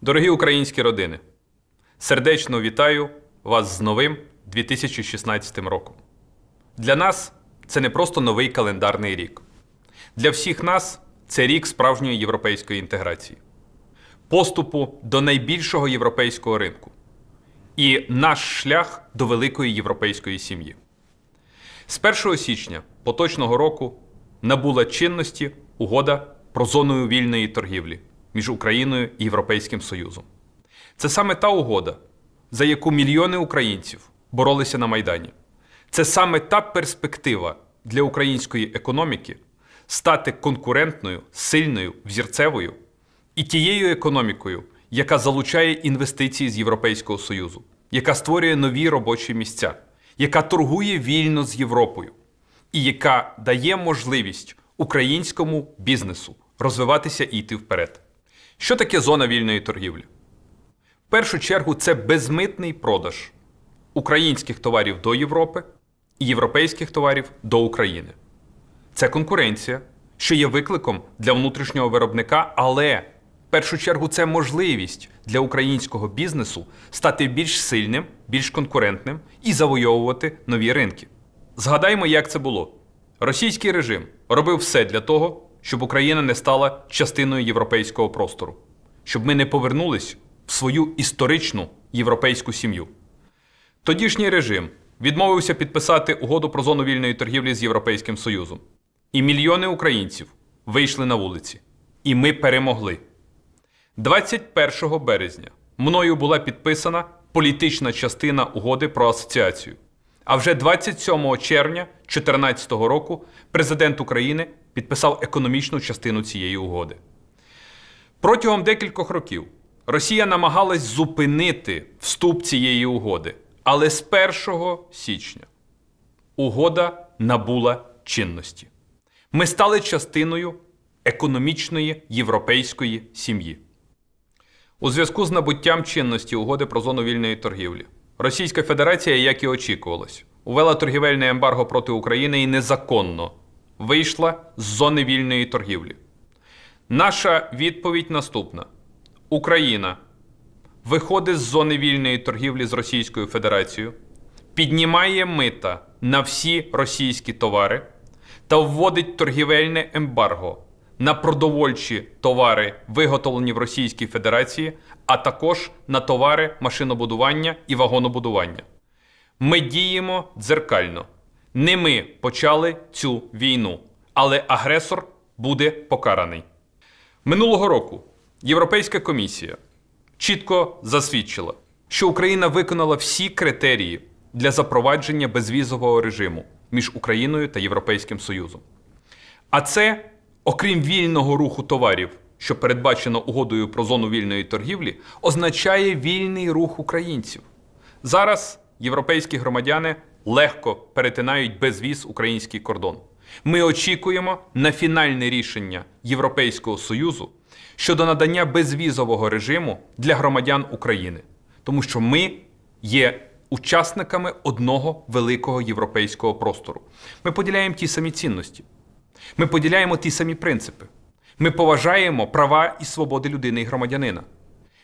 Дорогі українські родини, сердечно вітаю вас з новим 2016 роком. Для нас це не просто новий календарний рік. Для всіх нас це рік справжньої європейської інтеграції, поступу до найбільшого європейського ринку і наш шлях до великої європейської сім'ї. З 1 січня поточного року набула чинності угода про зону вільної торгівлі між Україною і Європейським Союзом. Це саме та угода, за яку мільйони українців боролися на Майдані. Це саме та перспектива для української економіки стати конкурентною, сильною, взірцевою і тією економікою, яка залучає інвестиції з Європейського Союзу, яка створює нові робочі місця, яка торгує вільно з Європою і яка дає можливість українському бізнесу розвиватися і йти вперед. Що таке зона вільної торгівлі? В першу чергу це безмитний продаж українських товарів до Європи і європейських товарів до України. Це конкуренція, що є викликом для внутрішнього виробника, але в першу чергу це можливість для українського бізнесу стати більш сильним, більш конкурентним і завойовувати нові ринки. Згадаймо, як це було. Російський режим робив все для того, щоб Україна не стала частиною європейського простору, щоб ми не повернулись в свою історичну європейську сім'ю. Тодішній режим відмовився підписати угоду про зону вільної торгівлі з Європейським Союзом. І мільйони українців вийшли на вулиці. І ми перемогли. 21 березня мною була підписана політична частина угоди про асоціацію. А вже 27 червня 2014 року президент України підписав економічну частину цієї угоди. Протягом декількох років Росія намагалась зупинити вступ цієї угоди. Але з 1 січня угода набула чинності. Ми стали частиною економічної європейської сім'ї. У зв'язку з набуттям чинності угоди про зону вільної торгівлі Російська Федерація, як і очікувалось, увела торгівельне ембарго проти України і незаконно вийшла з зони вільної торгівлі. Наша відповідь наступна: Україна виходить з зони вільної торгівлі з Російською Федерацією, піднімає мита на всі російські товари та вводить торгівельне ембарго на продовольчі товари, виготовлені в Російській Федерації, а також на товари машинобудування і вагонобудування. Ми діємо дзеркально. Не ми почали цю війну, але агресор буде покараний. Минулого року Європейська комісія чітко засвідчила, що Україна виконала всі критерії для запровадження безвізового режиму між Україною та Європейським Союзом. А це окрім вільного руху товарів, що передбачено угодою про зону вільної торгівлі, означає вільний рух українців. Зараз європейські громадяни легко перетинають безвіз український кордон. Ми очікуємо на фінальне рішення Європейського Союзу щодо надання безвізового режиму для громадян України, тому що ми є учасниками одного великого європейського простору. Ми поділяємо ті самі цінності. Ми поділяємо ті самі принципи. Ми поважаємо права і свободи людини і громадянина.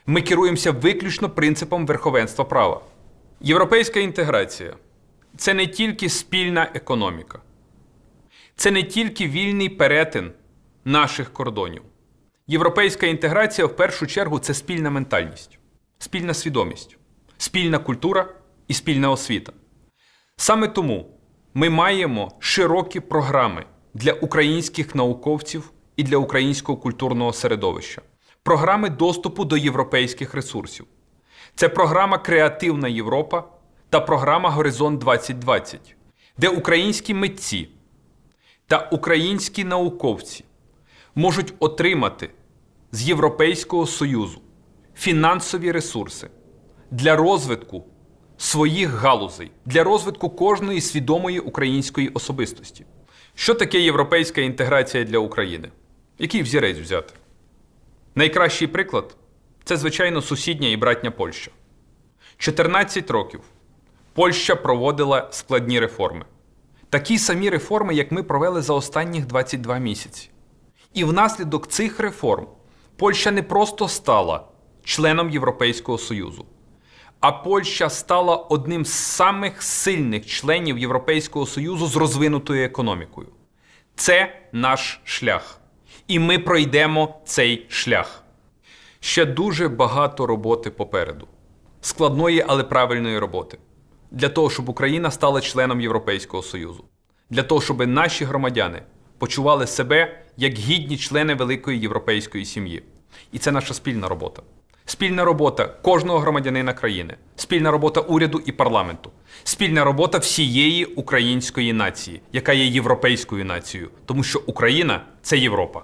Ми керуємося виключно принципом верховенства права. Європейська інтеграція це не тільки спільна економіка, це не тільки вільний перетин наших кордонів. Європейська інтеграція в першу чергу це спільна ментальність, спільна свідомість, спільна культура і спільна освіта. Саме тому ми маємо широкі програми для українських науковців і для українського культурного середовища, програми доступу до європейських ресурсів. Це програма Креативна Європа та програма Горизонт 2020, де українські митці та українські науковці можуть отримати з Європейського Союзу фінансові ресурси для розвитку своїх галузей, для розвитку кожної свідомої української особистості. Що таке європейська інтеграція для України? Який взірець взяти? Найкращий приклад це, звичайно, сусідня і братня Польща. 14 років Польща проводила складні реформи. Такі самі реформи, як ми провели за останніх 22 місяці. І внаслідок цих реформ Польща не просто стала членом Європейського Союзу а Польща стала одним з самих сильних членів Європейського Союзу з розвинутою економікою. Це наш шлях. І ми пройдемо цей шлях. Ще дуже багато роботи попереду. Складної, але правильної роботи. Для того, щоб Україна стала членом Європейського Союзу, для того, щоб наші громадяни почували себе як гідні члени великої європейської сім'ї. І це наша спільна робота. Спільна робота кожного громадянина країни, спільна робота уряду і парламенту, спільна робота всієї української нації, яка є європейською нацією, тому що Україна це Європа.